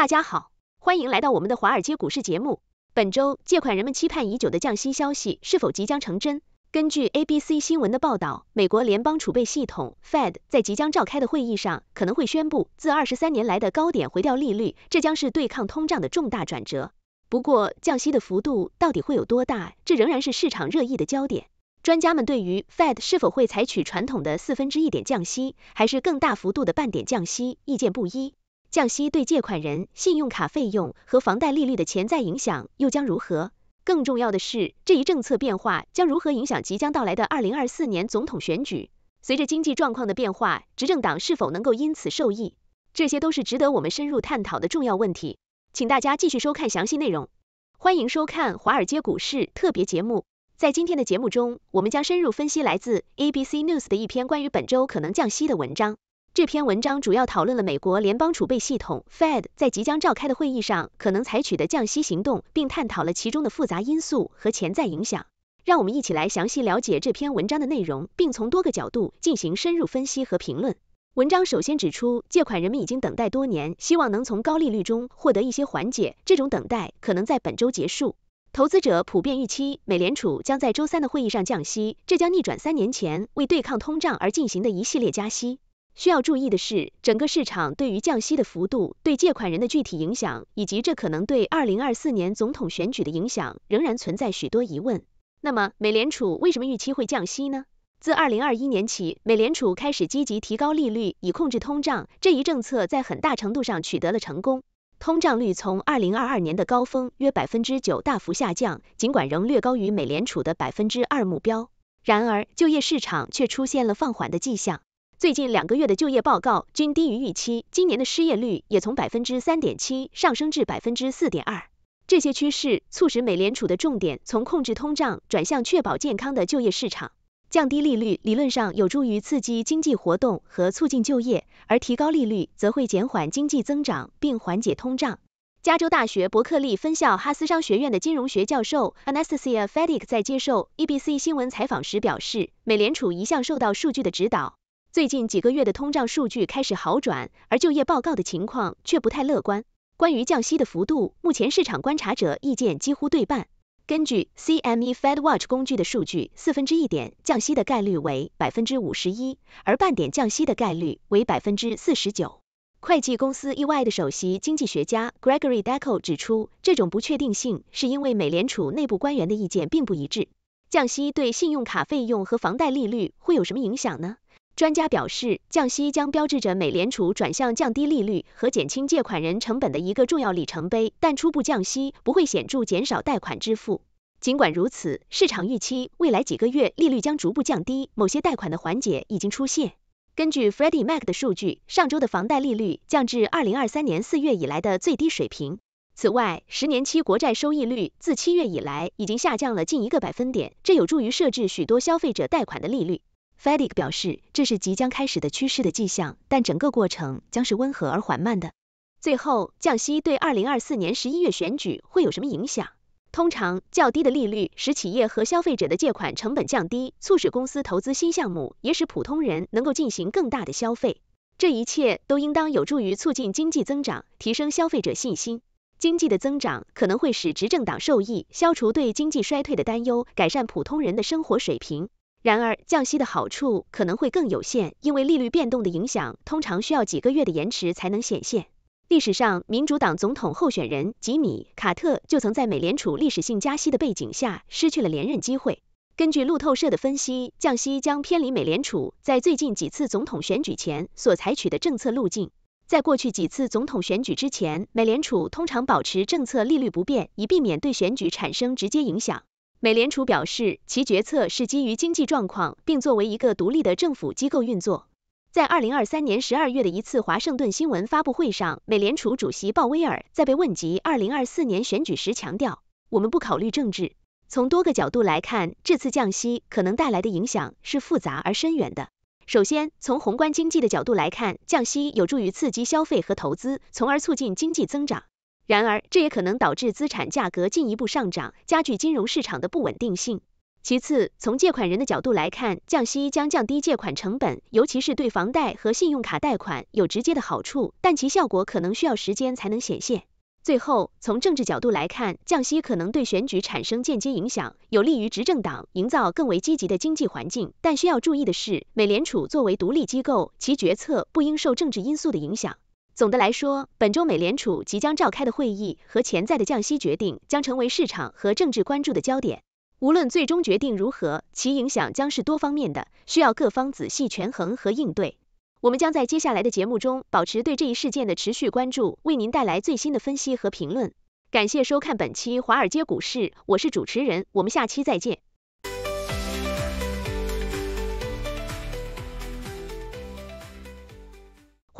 大家好，欢迎来到我们的华尔街股市节目。本周，借款人们期盼已久的降息消息是否即将成真？根据 ABC 新闻的报道，美国联邦储备系统 Fed 在即将召开的会议上可能会宣布自二十三年来的高点回调利率，这将是对抗通胀的重大转折。不过，降息的幅度到底会有多大，这仍然是市场热议的焦点。专家们对于 Fed 是否会采取传统的四分之一点降息，还是更大幅度的半点降息，意见不一。降息对借款人、信用卡费用和房贷利率的潜在影响又将如何？更重要的是，这一政策变化将如何影响即将到来的2024年总统选举？随着经济状况的变化，执政党是否能够因此受益？这些都是值得我们深入探讨的重要问题。请大家继续收看详细内容。欢迎收看华尔街股市特别节目。在今天的节目中，我们将深入分析来自 ABC News 的一篇关于本周可能降息的文章。这篇文章主要讨论了美国联邦储备系统 （Fed） 在即将召开的会议上可能采取的降息行动，并探讨了其中的复杂因素和潜在影响。让我们一起来详细了解这篇文章的内容，并从多个角度进行深入分析和评论。文章首先指出，借款人们已经等待多年，希望能从高利率中获得一些缓解。这种等待可能在本周结束。投资者普遍预期，美联储将在周三的会议上降息，这将逆转三年前为对抗通胀而进行的一系列加息。需要注意的是，整个市场对于降息的幅度、对借款人的具体影响，以及这可能对二零二四年总统选举的影响，仍然存在许多疑问。那么，美联储为什么预期会降息呢？自二零二一年起，美联储开始积极提高利率以控制通胀，这一政策在很大程度上取得了成功，通胀率从二零二二年的高峰约百分之九大幅下降，尽管仍略高于美联储的百分之二目标。然而，就业市场却出现了放缓的迹象。最近两个月的就业报告均低于预期，今年的失业率也从百分之三点七上升至百分之四点二。这些趋势促使美联储的重点从控制通胀转向确保健康的就业市场。降低利率理论上有助于刺激经济活动和促进就业，而提高利率则会减缓经济增长并缓解通胀。加州大学伯克利分校哈斯商学院的金融学教授 Anastasia Fedik 在接受 EBC 新闻采访时表示，美联储一向受到数据的指导。最近几个月的通胀数据开始好转，而就业报告的情况却不太乐观。关于降息的幅度，目前市场观察者意见几乎对半。根据 CME Fed Watch 工具的数据，四分之一点降息的概率为百分之五十一，而半点降息的概率为百分之四十九。会计公司意外的首席经济学家 Gregory d e c k o w 指出，这种不确定性是因为美联储内部官员的意见并不一致。降息对信用卡费用和房贷利率会有什么影响呢？专家表示，降息将标志着美联储转向降低利率和减轻借款人成本的一个重要里程碑，但初步降息不会显著减少贷款支付。尽管如此，市场预期未来几个月利率将逐步降低，某些贷款的缓解已经出现。根据 Freddie Mac 的数据，上周的房贷利率降至2023年4月以来的最低水平。此外，十年期国债收益率自七月以来已经下降了近一个百分点，这有助于设置许多消费者贷款的利率。Fedig 表示，这是即将开始的趋势的迹象，但整个过程将是温和而缓慢的。最后，降息对二零二四年十一月选举会有什么影响？通常，较低的利率使企业和消费者的借款成本降低，促使公司投资新项目，也使普通人能够进行更大的消费。这一切都应当有助于促进经济增长，提升消费者信心。经济的增长可能会使执政党受益，消除对经济衰退的担忧，改善普通人的生活水平。然而，降息的好处可能会更有限，因为利率变动的影响通常需要几个月的延迟才能显现。历史上，民主党总统候选人吉米·卡特就曾在美联储历史性加息的背景下失去了连任机会。根据路透社的分析，降息将偏离美联储在最近几次总统选举前所采取的政策路径。在过去几次总统选举之前，美联储通常保持政策利率不变，以避免对选举产生直接影响。美联储表示，其决策是基于经济状况，并作为一个独立的政府机构运作。在二零二三年十二月的一次华盛顿新闻发布会上，美联储主席鲍威尔在被问及二零二四年选举时强调：“我们不考虑政治。”从多个角度来看，这次降息可能带来的影响是复杂而深远的。首先，从宏观经济的角度来看，降息有助于刺激消费和投资，从而促进经济增长。然而，这也可能导致资产价格进一步上涨，加剧金融市场的不稳定性。其次，从借款人的角度来看，降息将降低借款成本，尤其是对房贷和信用卡贷款有直接的好处，但其效果可能需要时间才能显现。最后，从政治角度来看，降息可能对选举产生间接影响，有利于执政党营造更为积极的经济环境。但需要注意的是，美联储作为独立机构，其决策不应受政治因素的影响。总的来说，本周美联储即将召开的会议和潜在的降息决定将成为市场和政治关注的焦点。无论最终决定如何，其影响将是多方面的，需要各方仔细权衡和应对。我们将在接下来的节目中保持对这一事件的持续关注，为您带来最新的分析和评论。感谢收看本期《华尔街股市》，我是主持人，我们下期再见。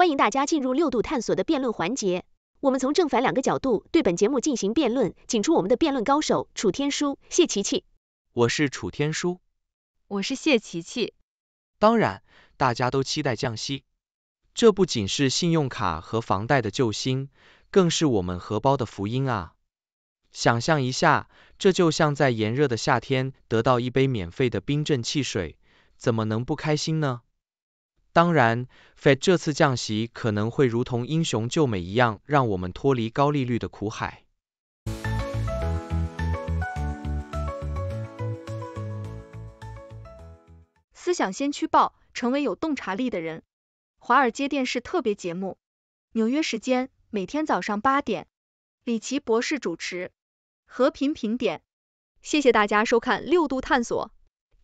欢迎大家进入六度探索的辩论环节，我们从正反两个角度对本节目进行辩论，请出我们的辩论高手楚天舒、谢琪琪。我是楚天舒，我是谢琪琪。当然，大家都期待降息，这不仅是信用卡和房贷的救星，更是我们荷包的福音啊！想象一下，这就像在炎热的夏天得到一杯免费的冰镇汽水，怎么能不开心呢？当然，Fed 这次降息可能会如同英雄救美一样，让我们脱离高利率的苦海。思想先驱报，成为有洞察力的人。华尔街电视特别节目，纽约时间每天早上八点，李奇博士主持。和平评点，谢谢大家收看六度探索。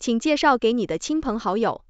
请介绍给你的亲朋好友。